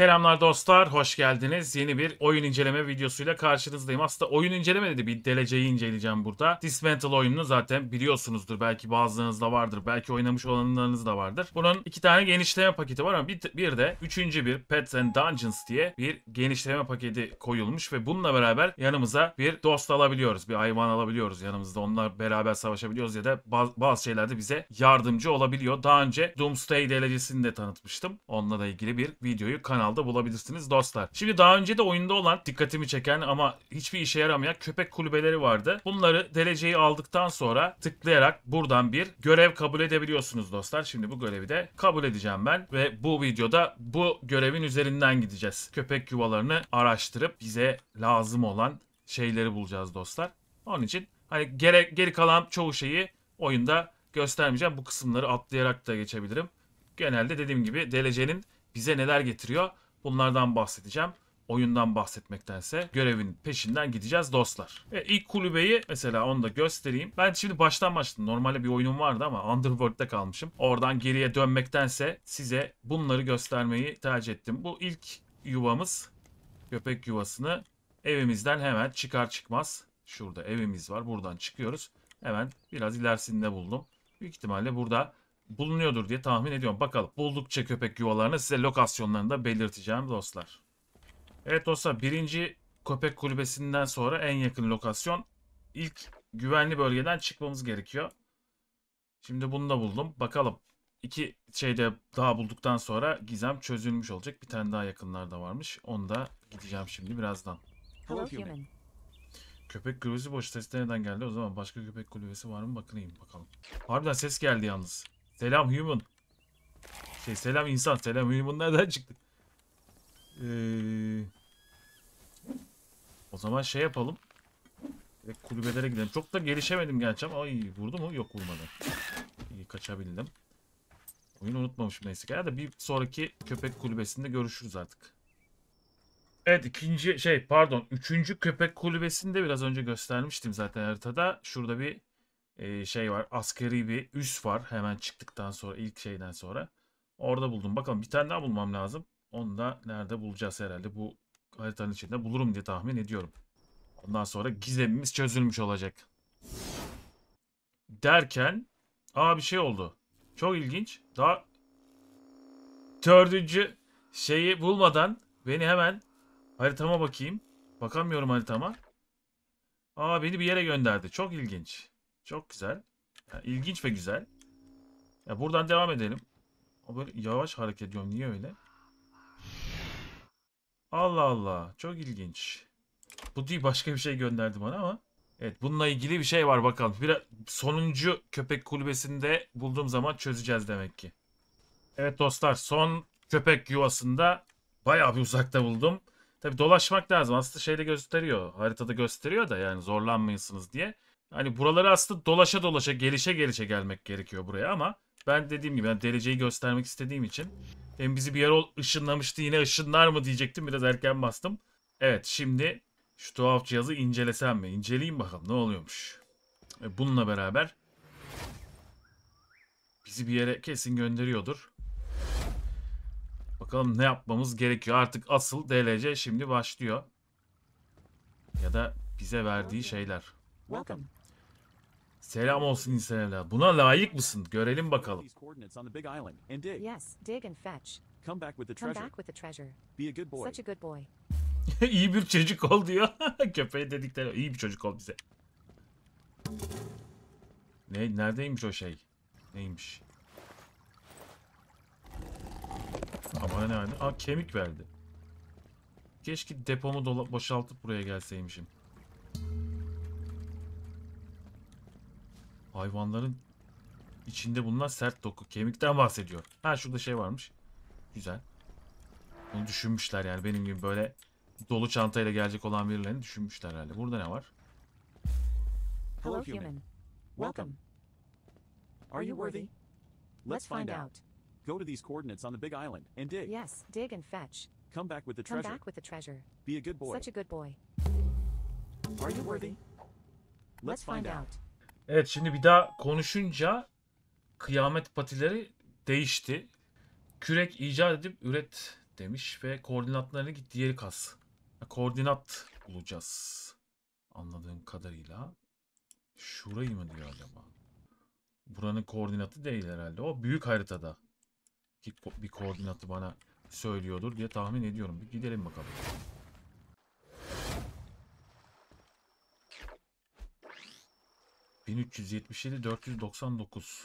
Selamlar dostlar, hoş geldiniz. Yeni bir oyun inceleme videosuyla karşınızdayım. Aslında oyun inceleme dedi, bir dereceyi inceleyeceğim burada. Dismantle oyununu zaten biliyorsunuzdur. Belki bazılarınızda vardır, belki oynamış olanlarınız da vardır. Bunun iki tane genişleme paketi var ama bir, bir de üçüncü bir Pets and Dungeons diye bir genişleme paketi koyulmuş ve bununla beraber yanımıza bir dost alabiliyoruz. Bir hayvan alabiliyoruz yanımızda. Onlar beraber savaşabiliyoruz ya da bazı, şeylerde bize yardımcı olabiliyor. Daha önce Doomsday derecesini de tanıtmıştım. Onunla da ilgili bir videoyu kanal kanalda bulabilirsiniz dostlar. Şimdi daha önce de oyunda olan dikkatimi çeken ama hiçbir işe yaramayan köpek kulübeleri vardı. Bunları dereceyi aldıktan sonra tıklayarak buradan bir görev kabul edebiliyorsunuz dostlar. Şimdi bu görevi de kabul edeceğim ben ve bu videoda bu görevin üzerinden gideceğiz. Köpek yuvalarını araştırıp bize lazım olan şeyleri bulacağız dostlar. Onun için hani gere, geri kalan çoğu şeyi oyunda göstermeyeceğim. Bu kısımları atlayarak da geçebilirim. Genelde dediğim gibi DLC'nin bize neler getiriyor? Bunlardan bahsedeceğim oyundan bahsetmektense görevin peşinden gideceğiz dostlar. E, ilk kulübeyi mesela onu da göstereyim. Ben şimdi baştan başladım. Normalde bir oyunum vardı ama Underworld'de kalmışım. Oradan geriye dönmektense size bunları göstermeyi tercih ettim. Bu ilk yuvamız. Köpek yuvasını evimizden hemen çıkar çıkmaz. Şurada evimiz var. Buradan çıkıyoruz. Hemen biraz ilerisinde buldum. Büyük ihtimalle burada bulunuyordur diye tahmin ediyorum. Bakalım buldukça köpek yuvalarını size lokasyonlarını da belirteceğim dostlar. Evet dostlar birinci köpek kulübesinden sonra en yakın lokasyon ilk güvenli bölgeden çıkmamız gerekiyor. Şimdi bunu da buldum. Bakalım iki şeyde daha bulduktan sonra gizem çözülmüş olacak. Bir tane daha yakınlarda varmış. Onu da gideceğim şimdi birazdan. Köpek kulübesi boş. Ses nereden geldi? O zaman başka köpek kulübesi var mı? Bakayım bakalım. Harbiden ses geldi yalnız. Selam human. Şey selam insan. Selam human nereden çıktı? Ee, o zaman şey yapalım. Direkt kulübelere gidelim. Çok da gelişemedim gerçi ama ay vurdu mu? Yok vurmadı. İyi kaçabildim. Oyun unutmamışım neyse ki. Ya da bir sonraki köpek kulübesinde görüşürüz artık. Evet ikinci şey pardon üçüncü köpek kulübesinde biraz önce göstermiştim zaten haritada. Şurada bir e, şey var. Askeri bir üs var hemen çıktıktan sonra ilk şeyden sonra. Orada buldum. Bakalım bir tane daha bulmam lazım. Onu da nerede bulacağız herhalde. Bu haritanın içinde bulurum diye tahmin ediyorum. Ondan sonra gizemimiz çözülmüş olacak. Derken aa bir şey oldu. Çok ilginç. Daha dördüncü şeyi bulmadan beni hemen haritama bakayım. Bakamıyorum haritama. Aa beni bir yere gönderdi. Çok ilginç. Çok güzel. Yani ilginç ve güzel. Ya buradan devam edelim. O böyle yavaş hareket ediyorum. Niye öyle? Allah Allah. Çok ilginç. Bu değil başka bir şey gönderdi bana ama. Evet bununla ilgili bir şey var bakalım. Bir sonuncu köpek kulübesinde bulduğum zaman çözeceğiz demek ki. Evet dostlar son köpek yuvasında bayağı bir uzakta buldum. Tabi dolaşmak lazım. Aslında şeyde gösteriyor. Haritada gösteriyor da yani zorlanmayasınız diye. Hani buraları aslında dolaşa dolaşa gelişe gelişe gelmek gerekiyor buraya ama ben dediğim gibi yani dereceyi göstermek istediğim için hem bizi bir yere ışınlamıştı yine ışınlar mı diyecektim biraz erken bastım. Evet şimdi şu tuhaf cihazı incelesem mi? İnceleyeyim bakalım ne oluyormuş. E, bununla beraber bizi bir yere kesin gönderiyordur. Bakalım ne yapmamız gerekiyor. Artık asıl DLC şimdi başlıyor. Ya da bize verdiği şeyler. Welcome. Selam olsun insanlara. Buna layık mısın? Görelim bakalım. Yes, dig and fetch. Come back with the treasure. Be a good boy. Such a good boy. iyi bir çocuk ol diyor. Köpeğe dedikleri İyi bir çocuk ol bize. Ne neredeymiş o şey? Neymiş? Ama ne yani? Hani, aa kemik verdi. Keşke depomu boşaltıp buraya gelseymişim. Hayvanların içinde bulunan sert doku. Kemikten bahsediyor. Ha şurada şey varmış. Güzel. Bunu düşünmüşler yani benim gibi böyle dolu çantayla gelecek olan birilerini düşünmüşler herhalde. Burada ne var? Hello human. Welcome. Are you worthy? Let's find out. Go to these coordinates on the big island and dig. Yes, dig and fetch. Come back with the treasure. Come back with the treasure. Be a good boy. Such a good boy. Are you worthy? Let's find out. Evet şimdi bir daha konuşunca kıyamet patileri değişti. Kürek icat edip üret demiş ve koordinatlarını git diğeri kas. Koordinat bulacağız. Anladığım kadarıyla. Şurayı mı diyor acaba? Buranın koordinatı değil herhalde. O büyük haritada. Bir koordinatı bana söylüyordur diye tahmin ediyorum. Bir gidelim bakalım. 1377 499.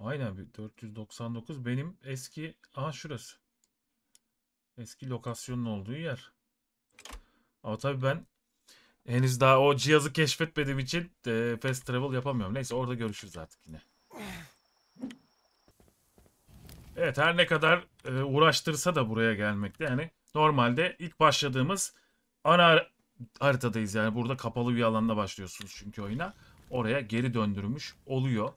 Aynen 499 benim eski aha şurası. Eski lokasyonun olduğu yer. Ama tabii ben henüz daha o cihazı keşfetmediğim için e, fast travel yapamıyorum. Neyse orada görüşürüz artık yine. Evet her ne kadar e, uğraştırsa da buraya gelmekte yani normalde ilk başladığımız ana haritadayız yani burada kapalı bir alanda başlıyorsunuz çünkü oyuna oraya geri döndürmüş oluyor.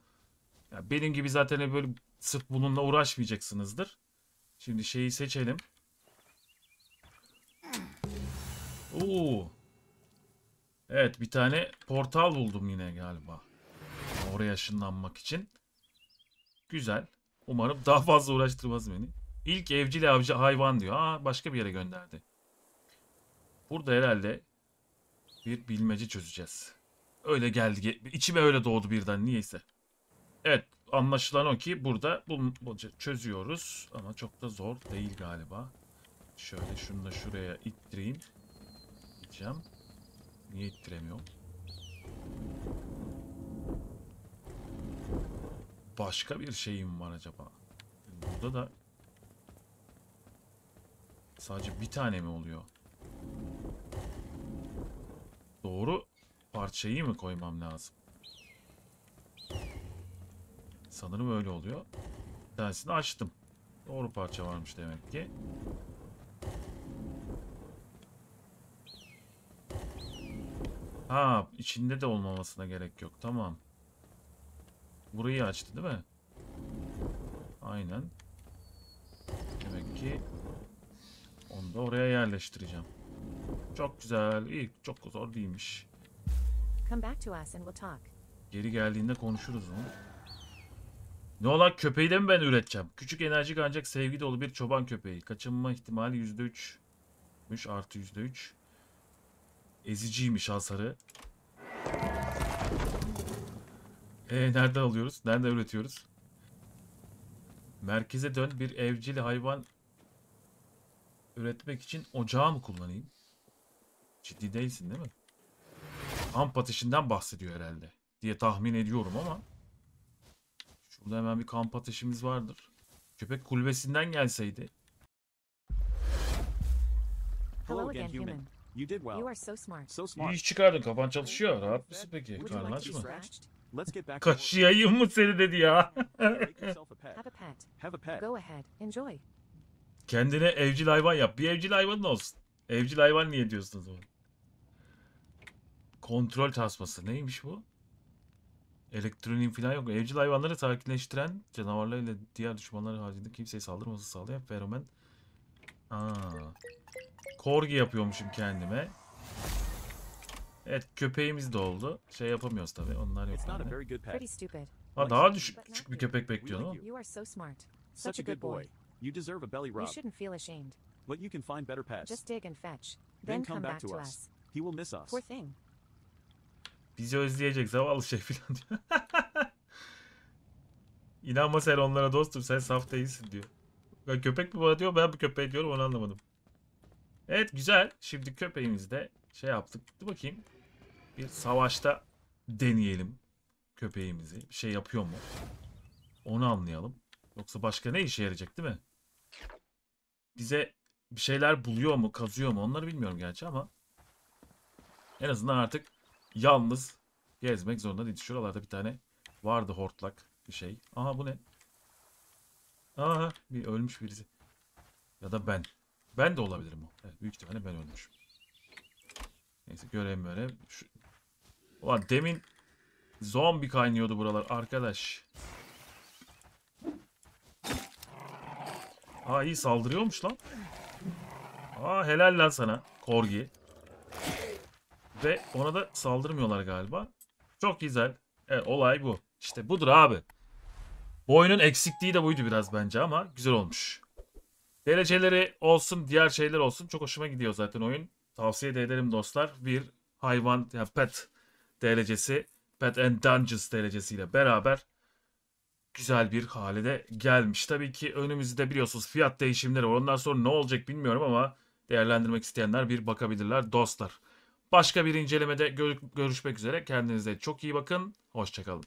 Ya benim gibi zaten böyle sırf bununla uğraşmayacaksınızdır. Şimdi şeyi seçelim. Oo. Evet bir tane portal buldum yine galiba. Oraya ışınlanmak için. Güzel. Umarım daha fazla uğraştırmaz beni. İlk evcil avcı hayvan diyor. Aa başka bir yere gönderdi. Burada herhalde bir bilmece çözeceğiz öyle geldi. İçime öyle doğdu birden niyeyse. Evet anlaşılan o ki burada bu şey çözüyoruz. Ama çok da zor değil galiba. Şöyle şunu da şuraya ittireyim. İttireceğim. Niye ittiremiyorum? Başka bir şeyim var acaba? Burada da sadece bir tane mi oluyor? Doğru parçayı mı koymam lazım? Sanırım öyle oluyor. Dersini açtım. Doğru parça varmış demek ki. Ha içinde de olmamasına gerek yok. Tamam. Burayı açtı değil mi? Aynen. Demek ki onu da oraya yerleştireceğim. Çok güzel. İyi. Çok zor değilmiş. Geri geldiğinde konuşuruz onu. Ne olan köpeği de mi ben üreteceğim? Küçük enerjik ancak sevgi dolu bir çoban köpeği. Kaçınma ihtimali %3'müş artı yüzde üç. Eziciymiş hasarı. Ee, nereden alıyoruz? Nerede üretiyoruz? Merkeze dön bir evcil hayvan üretmek için ocağı mı kullanayım? Ciddi değilsin değil mi? kamp ateşinden bahsediyor herhalde diye tahmin ediyorum ama. Şurada hemen bir kamp ateşimiz vardır. Köpek kulübesinden gelseydi. Hello again human. You did well. You are so smart. So smart. İyi iş çıkardın. Kafan çalışıyor. Rahat mısın peki? Karnın aç mı? Kaşıyayım mı seni dedi ya. Kendine evcil hayvan yap. Bir evcil hayvan olsun. Evcil hayvan niye diyorsun o zaman? Kontrol tasması. Neymiş bu? Elektronik falan yok. Evcil hayvanları sakinleştiren canavarlar ile diğer düşmanlar haricinde kimseye saldırması sağlayan feromen. Aa. Korgi yapıyormuşum kendime. Evet köpeğimiz de oldu. Şey yapamıyoruz tabii. Onlar yok. Yani. Ha, daha düşük, küçük bir köpek bekliyor mu? Such a good boy. You deserve Poor thing. Bizi özleyecek zavallı şey filan diyor. İnanma sen onlara dosttur, sen saf değilsin diyor. Ya köpek mi bana diyor ben bir köpeği diyorum onu anlamadım. Evet güzel. Şimdi köpeğimizi de şey yaptık. Dur bakayım. Bir savaşta deneyelim köpeğimizi. Bir şey yapıyor mu? Onu anlayalım. Yoksa başka ne işe yarayacak değil mi? Bize bir şeyler buluyor mu, kazıyor mu onları bilmiyorum gerçi ama en azından artık Yalnız gezmek zorunda değil. Şuralarda bir tane vardı hortlak bir şey. Aha bu ne? Aha bir ölmüş birisi. Ya da ben. Ben de olabilirim o. Evet, büyük ihtimalle ben ölmüşüm. Neyse görev böyle. Şu... Ulan demin zombi kaynıyordu buralar arkadaş. Aa iyi saldırıyormuş lan. Aa helal lan sana Korgi. Ve ona da saldırmıyorlar galiba. Çok güzel. Evet, olay bu. İşte budur abi. Boyunun eksikliği de buydu biraz bence ama güzel olmuş. Dereceleri olsun, diğer şeyler olsun. Çok hoşuma gidiyor zaten oyun. Tavsiye ederim dostlar. Bir hayvan, yani pet derecesi, pet and dungeons derecesiyle beraber güzel bir hale de gelmiş. Tabii ki önümüzde biliyorsunuz fiyat değişimleri var. Ondan sonra ne olacak bilmiyorum ama değerlendirmek isteyenler bir bakabilirler dostlar. Başka bir incelemede görüşmek üzere. Kendinize çok iyi bakın. Hoşçakalın.